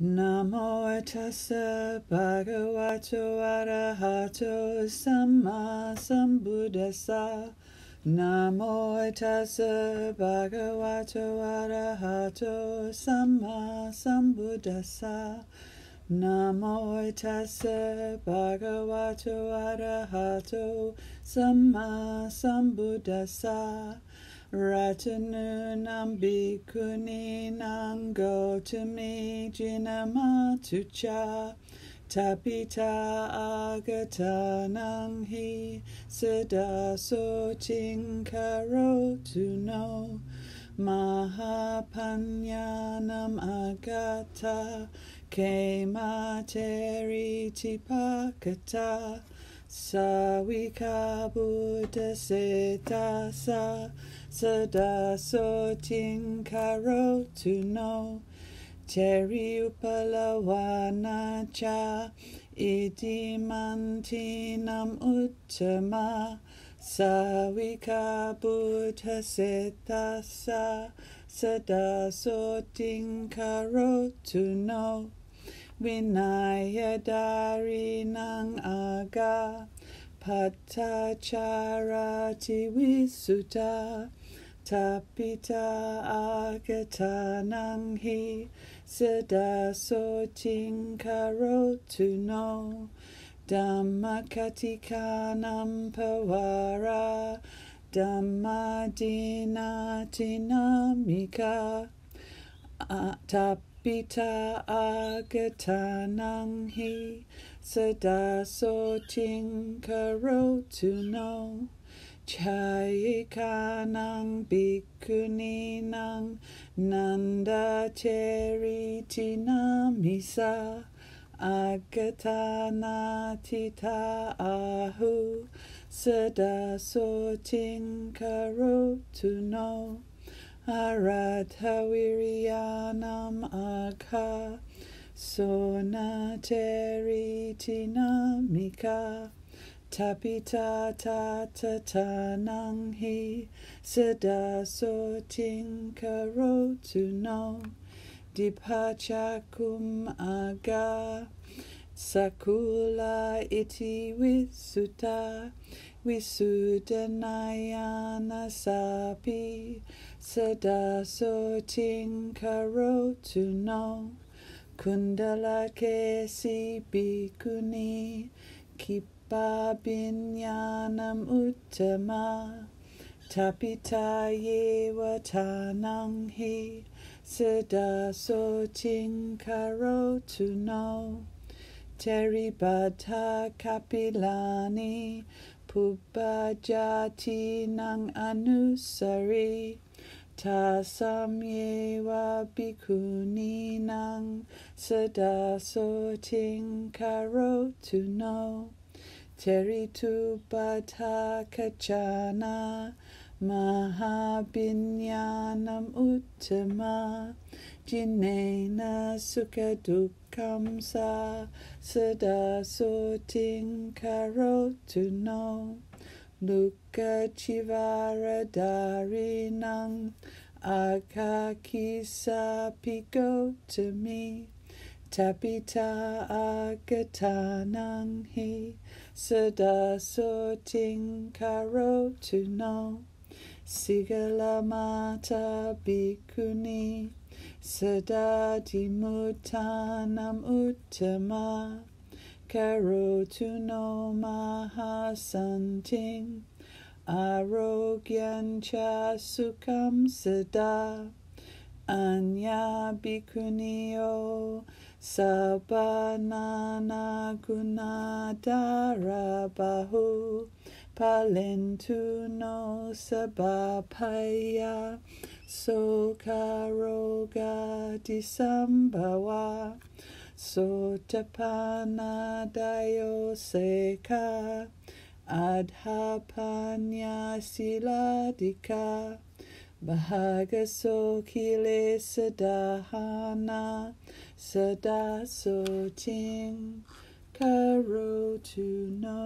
Namo Atasa bhagavato arahato samma Sambuddhasa. Namo Atasa bhagavato arahato samma Sambuddhasa. Namo Atasa bhagavato arahato samma Sambuddhasa. Ratanunam bhikuninam gotami jinamatucha tapita agatanam hi sada sotin karotu no mahapanyanam agata kemateri pakata Sawika Buddha Seta Sa Sada So Tinkaro to know Cherry Upalawana Cha Idimantinam Uttama Sawika Buddha Seta Sa Sada So Tinkaro to know Vinayadarinang aga patacharati visuta tapita agatanang hi sada soting karotu no dhammakatikanam pawara dhammadinatinamika uh, tap Bita agatanang hi sada soting karotu no bikuni bikuninang nanda cheritina misa na tita ahu sada soting to no Arathaviriyanam akha Sona teritinamika Tapita tata tanang hi Sada karotu no Dipachakum aga Sakula iti wisuta wisudanayana sapi sada sotinkarotu no kundala kesi bikuni, kippa binyanam uttama tapita yeva tanang hi sada sotinkarotu no Teribata kapilani pupajati nang anusari tasam yeva bhikkhuni nang sada soting karotu no teritu bata kachana mahabinyanam uttama jinena sukha kamsa sada sotin karotuno luka chivara darinang akakisa pigo to me tapita agatanang hi sada sotin to Sigala Mata Bikuni Sadati mutanam uttama karotu mahasanting arogyan cha sukam sada anya bhikkuniyo sabanana gunadara bahu palentuno sabapaya sokaroga disambhava dayo seka adhapanya siladika Bahagaso kile sadahana sadaso ting to no.